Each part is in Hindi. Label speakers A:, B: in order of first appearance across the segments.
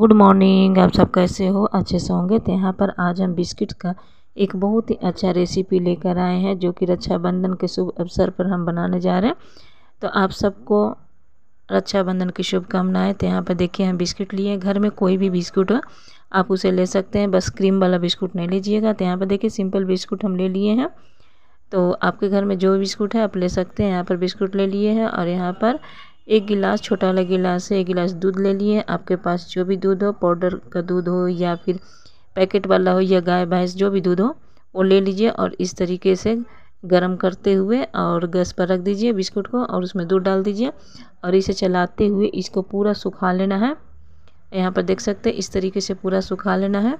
A: गुड मॉर्निंग आप सब कैसे हो अच्छे से होंगे तो यहाँ पर आज हम बिस्किट का एक बहुत ही अच्छा रेसिपी लेकर आए हैं जो कि रक्षाबंधन के शुभ अवसर पर हम बनाने जा रहे हैं तो आप सबको रक्षाबंधन की शुभकामनाएं तो यहाँ पर देखिए हम बिस्किट लिए घर में कोई भी बिस्कुट हो आप उसे ले सकते हैं बस क्रीम वाला बिस्कुट नहीं लीजिएगा तो यहाँ पर देखिए सिंपल बिस्कुट हम ले लिए हैं तो आपके घर में जो बिस्कुट है आप ले सकते हैं यहाँ पर बिस्कुट ले लिए हैं और यहाँ पर एक गिलास छोटा वाला गिलास से एक गिलास दूध ले लिए आपके पास जो भी दूध हो पाउडर का दूध हो या फिर पैकेट वाला हो या गाय भैंस जो भी दूध हो वो ले लीजिए और इस तरीके से गर्म करते हुए और गैस पर रख दीजिए बिस्कुट को और उसमें दूध डाल दीजिए और इसे चलाते हुए इसको पूरा सुखा लेना है यहाँ पर देख सकते हैं इस तरीके से पूरा सुखा लेना है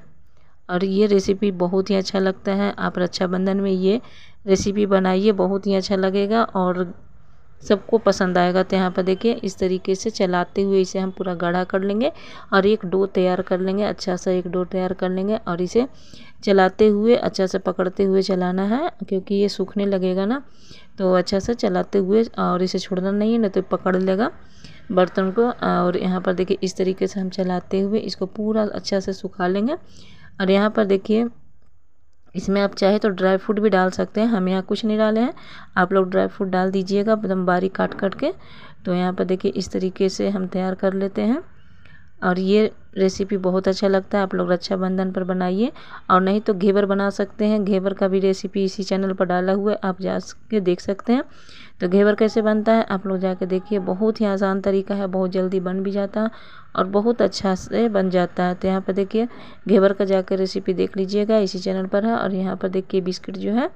A: और ये रेसिपी बहुत ही अच्छा लगता है आप रक्षाबंधन में ये रेसिपी बनाइए बहुत ही अच्छा लगेगा और सबको पसंद आएगा तो यहाँ पर देखिए इस तरीके से चलाते हुए इसे हम पूरा गाढ़ा कर लेंगे और एक डो तैयार कर लेंगे अच्छा सा एक डो तैयार कर लेंगे और इसे चलाते हुए अच्छा से पकड़ते हुए चलाना है क्योंकि ये सूखने लगेगा ना तो अच्छा से चलाते हुए और इसे छोड़ना नहीं है ना तो पकड़ लेगा बर्तन को और यहाँ पर देखिए इस तरीके से हम चलाते हुए इसको पूरा अच्छा से सुखा लेंगे और यहाँ पर देखिए इसमें आप चाहे तो ड्राई फ्रूट भी डाल सकते हैं हम यहाँ कुछ नहीं डाले हैं आप लोग ड्राई फ्रूट डाल दीजिएगा एकदम बारीक काट काट के तो यहाँ पर देखिए इस तरीके से हम तैयार कर लेते हैं और ये रेसिपी बहुत अच्छा लगता है आप लोग रक्षाबंधन पर बनाइए और नहीं तो घेवर बना सकते हैं घेवर का भी रेसिपी इसी चैनल पर डाला हुआ है आप जा के देख सकते हैं तो घेवर कैसे बनता है आप लोग जाके देखिए बहुत ही आसान तरीका है बहुत जल्दी बन भी जाता है और बहुत अच्छा से बन जाता है तो यहाँ पर देखिए घेवर का जाकर रेसिपी देख लीजिएगा इसी चैनल पर है और यहाँ पर देखिए बिस्किट जो है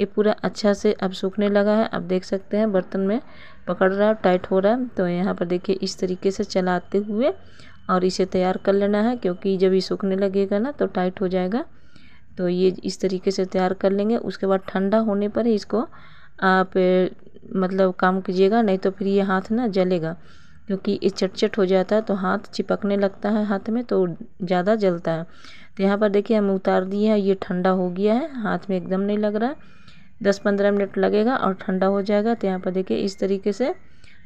A: ये पूरा अच्छा से अब सूखने लगा है आप देख सकते हैं बर्तन में पकड़ रहा है टाइट हो रहा है तो यहाँ पर देखिए इस तरीके से चलाते हुए और इसे तैयार कर लेना है क्योंकि जब ये सूखने लगेगा ना तो टाइट हो जाएगा तो ये इस तरीके से तैयार कर लेंगे उसके बाद ठंडा होने पर ही इसको आप मतलब काम कीजिएगा नहीं तो फिर ये हाथ ना जलेगा क्योंकि ये चटचट हो जाता है तो हाथ चिपकने लगता है हाथ में तो ज़्यादा जलता है तो यहाँ पर देखिए हम उतार दिए हैं ये ठंडा हो गया है हाथ में एकदम नहीं लग रहा है दस पंद्रह मिनट लगेगा और ठंडा हो जाएगा तो यहाँ पर देखिए इस तरीके से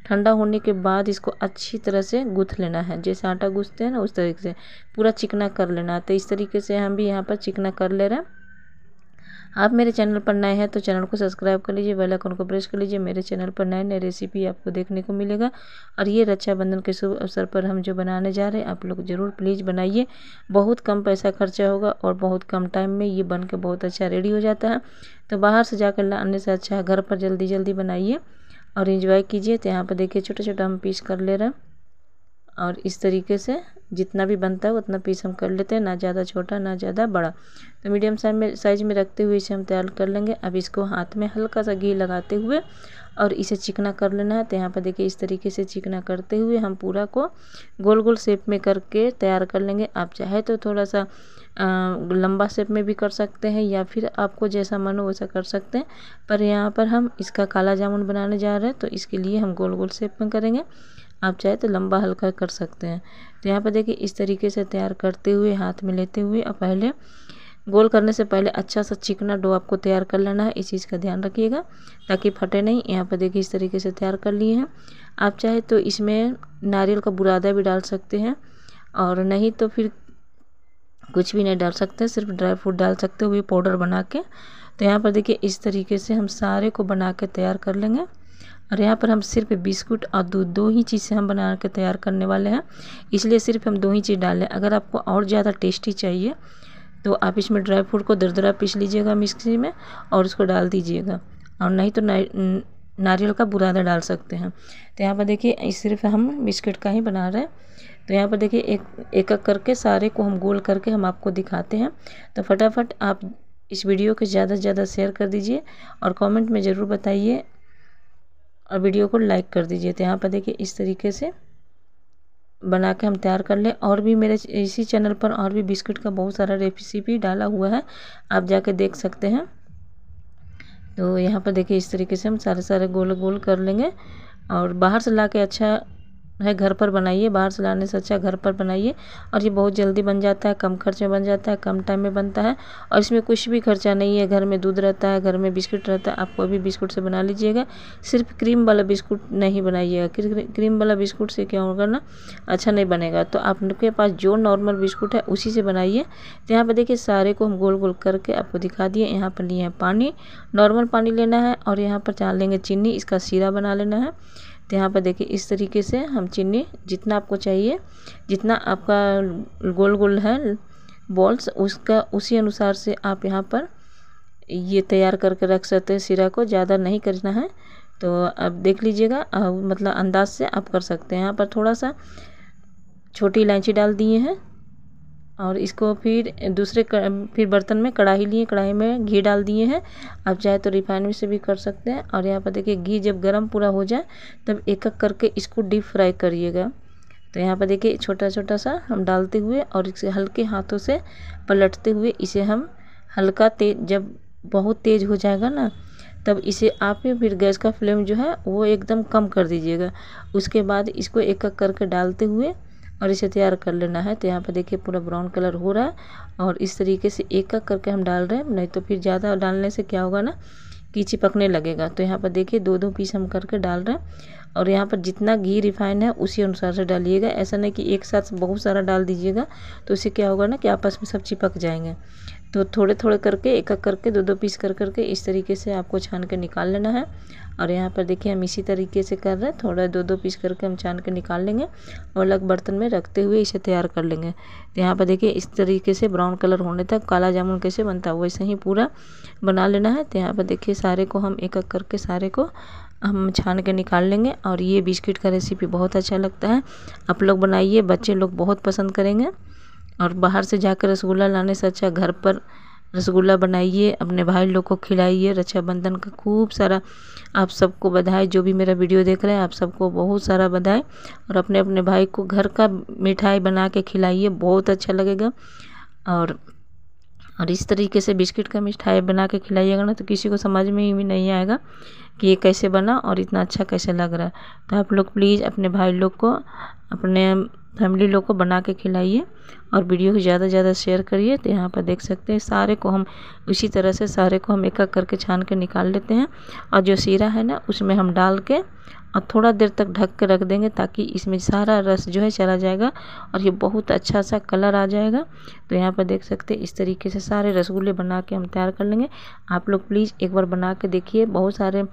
A: ठंडा होने के बाद इसको अच्छी तरह से गूँथ लेना है जैसे आटा गूँथते हैं ना उस तरीके से पूरा चिकना कर लेना तो इस तरीके से हम भी यहाँ पर चिकना कर ले रहे हैं आप मेरे चैनल पर नए हैं तो चैनल को सब्सक्राइब कर लीजिए बेल आइकन को प्रेस कर लीजिए मेरे चैनल पर नए नए रेसिपी आपको देखने को मिलेगा और ये रक्षाबंधन के शुभ अवसर पर हम जो बनाने जा रहे हैं आप लोग ज़रूर प्लीज़ बनाइए बहुत कम पैसा खर्चा होगा और बहुत कम टाइम में ये बन के बहुत अच्छा रेडी हो जाता है तो बाहर से जाकर लाने से अच्छा है घर पर जल्दी जल्दी बनाइए और इंजॉय कीजिए तो यहाँ पर देखिए छोटा छोटा हम पीस कर ले रहे हैं और इस तरीके से जितना भी बनता है उतना पीस हम कर लेते हैं ना ज़्यादा छोटा ना ज़्यादा बड़ा तो मीडियम साइज में साइज़ में रखते हुए इसे हम तैयार कर लेंगे अब इसको हाथ में हल्का सा घी लगाते हुए और इसे चिकना कर लेना है तो यहाँ पर देखिए इस तरीके से चिकना करते हुए हम पूरा को गोल गोल शेप में करके तैयार कर लेंगे आप चाहे तो थोड़ा सा आ, लंबा शेप में भी कर सकते हैं या फिर आपको जैसा मन हो वैसा कर सकते हैं पर यहाँ पर हम इसका काला जामुन बनाने जा रहे हैं तो इसके लिए हम गोल गोल शेप में करेंगे आप चाहे तो लंबा हल्का कर सकते हैं तो यहाँ पर देखिए इस तरीके से तैयार करते हुए हाथ में लेते हुए और पहले गोल करने से पहले अच्छा सा चिकना डो आपको तैयार कर लेना है इस चीज़ का ध्यान रखिएगा ताकि फटे नहीं यहाँ पर देखिए इस तरीके से तैयार कर लिए हैं आप चाहे तो इसमें नारियल का बुरादा भी डाल सकते हैं और नहीं तो फिर कुछ भी नहीं डाल सकते सिर्फ ड्राई फ्रूट डाल सकते हुए पाउडर बना के तो यहाँ पर देखिए इस तरीके से हम सारे को बना के तैयार कर लेंगे और यहाँ पर हम सिर्फ बिस्कुट और दूध दो ही चीज़ से हम बना के तैयार करने वाले हैं इसलिए सिर्फ हम दो ही चीज़ डालें अगर आपको और ज़्यादा टेस्टी चाहिए तो आप इसमें ड्राई फ्रूट को दरदरा पीस लीजिएगा मिक्सी में और उसको डाल दीजिएगा और नहीं तो नारियल का बुरादा डाल सकते हैं तो यहाँ पर देखिए सिर्फ हम बिस्किट का ही बना रहे हैं तो यहाँ पर देखिए एक एक एक करके सारे को हम गोल करके हम आपको दिखाते हैं तो फटाफट आप इस वीडियो को ज़्यादा से ज़्यादा शेयर कर दीजिए और कमेंट में ज़रूर बताइए और वीडियो को लाइक कर दीजिए तो यहाँ पर देखिए इस तरीके से बना के हम तैयार कर लें और भी मेरे इसी चैनल पर और भी बिस्किट का बहुत सारा रेसिपी डाला हुआ है आप जाके देख सकते हैं तो यहाँ पर देखिए इस तरीके से हम सारे सारे गोल गोल कर लेंगे और बाहर से ला के अच्छा है घर पर बनाइए बाहर से लाने से अच्छा घर पर बनाइए और ये बहुत जल्दी बन जाता है कम खर्च में बन जाता है कम टाइम में बनता है और इसमें कुछ भी खर्चा नहीं है घर में दूध रहता है घर में बिस्किट रहता है आप कोई भी बिस्कुट से बना लीजिएगा सिर्फ क्रीम वाला बिस्कुट नहीं बनाइएगा क्रीम वाला बिस्कुट से क्या होगा ना अच्छा नहीं बनेगा तो आपके पास जो नॉर्मल बिस्कुट है उसी से बनाइए तो यहाँ पर देखिए सारे को हम गोल गोल करके आपको दिखा दिए यहाँ पर लिए हैं पानी नॉर्मल पानी लेना है और यहाँ पर चाह लेंगे चीनी इसका सीरा बना लेना है तो यहाँ पर देखिए इस तरीके से हम चीनी जितना आपको चाहिए जितना आपका गोल गोल है बॉल्स उसका उसी अनुसार से आप यहाँ पर ये तैयार करके रख सकते हैं सिरा को ज़्यादा नहीं करना है तो अब देख लीजिएगा मतलब अंदाज से आप कर सकते हैं यहाँ पर थोड़ा सा छोटी इलायची डाल दिए हैं और इसको फिर दूसरे फिर बर्तन में कढ़ाई लिए कढ़ाई में घी डाल दिए हैं आप चाहे तो रिफाइनमेंट से भी कर सकते हैं और यहाँ पर देखिए घी जब गर्म पूरा हो जाए तब एक एक करके इसको डीप फ्राई करिएगा तो यहाँ पर देखिए छोटा छोटा सा हम डालते हुए और इसे हल्के हाथों से पलटते हुए इसे हम हल्का तेज जब बहुत तेज़ हो जाएगा ना तब इसे आप फिर गैस का फ्लेम जो है वो एकदम कम कर दीजिएगा उसके बाद इसको एक एक करके डालते हुए और इसे तैयार कर लेना है तो यहाँ पर देखिए पूरा ब्राउन कलर हो रहा है और इस तरीके से एक एक करके हम डाल रहे हैं नहीं तो फिर ज़्यादा डालने से क्या होगा ना कीची पकने लगेगा तो यहाँ पर देखिए दो दो पीस हम करके डाल रहे हैं और यहाँ पर जितना घी रिफाइन है उसी अनुसार से डालिएगा ऐसा नहीं कि एक साथ बहुत सारा डाल दीजिएगा तो उससे क्या होगा ना कि आपस में सब चिपक जाएंगे तो थोड़े थोड़े करके एक एक करके दो दो पीस कर करके इस तरीके से आपको छान के निकाल लेना है और यहाँ पर देखिए हम इसी तरीके से कर रहे हैं थोड़ा दो दो पीस करके हम छान के निकाल लेंगे और अलग बर्तन में रखते हुए इसे तैयार कर लेंगे तो यहाँ पर देखिए इस तरीके से ब्राउन कलर होने तक काला जामुन कैसे बनता है वैसे ही पूरा बना लेना है तो यहाँ पर देखिए सारे को हम एक एक करके सारे को हम छान के निकाल लेंगे और ये बिस्किट का रेसिपी बहुत अच्छा लगता है आप लोग बनाइए बच्चे लोग बहुत पसंद करेंगे और बाहर से जाकर रसगुल्ला लाने से अच्छा घर पर रसगुल्ला बनाइए अपने भाई लोग को खिलाइए रक्षाबंधन का खूब सारा आप सबको बधाई जो भी मेरा वीडियो देख रहे हैं आप सबको बहुत सारा बधाई और अपने अपने भाई को घर का मिठाई बना के खिलाइए बहुत अच्छा लगेगा और और इस तरीके से बिस्किट का मिठाई बना के खिलाइएगा ना तो किसी को समझ में भी नहीं आएगा कि ये कैसे बना और इतना अच्छा कैसे लग रहा है तो आप लोग प्लीज़ अपने भाई लोग को अपने फैमिली लोग को बना के खिलाइए और वीडियो को ज़्यादा से ज़्यादा शेयर करिए तो यहाँ पर देख सकते हैं सारे को हम इसी तरह से सारे को हम एक एक करके छान के निकाल लेते हैं और जो सीरा है ना उसमें हम डाल के और थोड़ा देर तक ढक के रख देंगे ताकि इसमें सारा रस जो है चला जाएगा और ये बहुत अच्छा सा कलर आ जाएगा तो यहाँ पर देख सकते हैं इस तरीके से सारे रसगुल्ले बना के हम तैयार कर लेंगे आप लोग प्लीज़ एक बार बना के देखिए बहुत सारे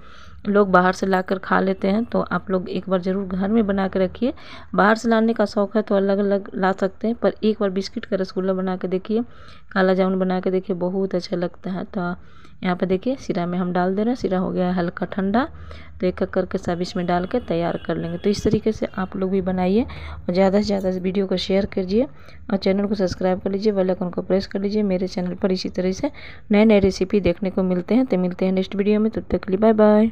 A: लोग बाहर से लाकर खा लेते हैं तो आप लोग एक बार ज़रूर घर में बना के रखिए बाहर से लाने का शौक़ है तो अलग अलग ला सकते हैं पर एक बार बिस्किट का रसगुल्ला बना के देखिए काला जामुन बना के देखिए बहुत अच्छा लगता है तो यहाँ पे देखिए सिरा में हम डाल दे रहे हैं सिरा हो गया है हल्का ठंडा तो एक एक करके सब इसमें डाल के तैयार कर लेंगे तो इस तरीके से आप लोग भी बनाइए और ज़्यादा से ज़्यादा इस वीडियो को शेयर करिए और चैनल को सब्सक्राइब कर लीजिए बेल आइकन को प्रेस कर लीजिए मेरे चैनल पर इसी तरह से नए नए रेसिपी देखने को मिलते हैं तो मिलते हैं नेक्स्ट वीडियो में तब तक के लिए बाय बाय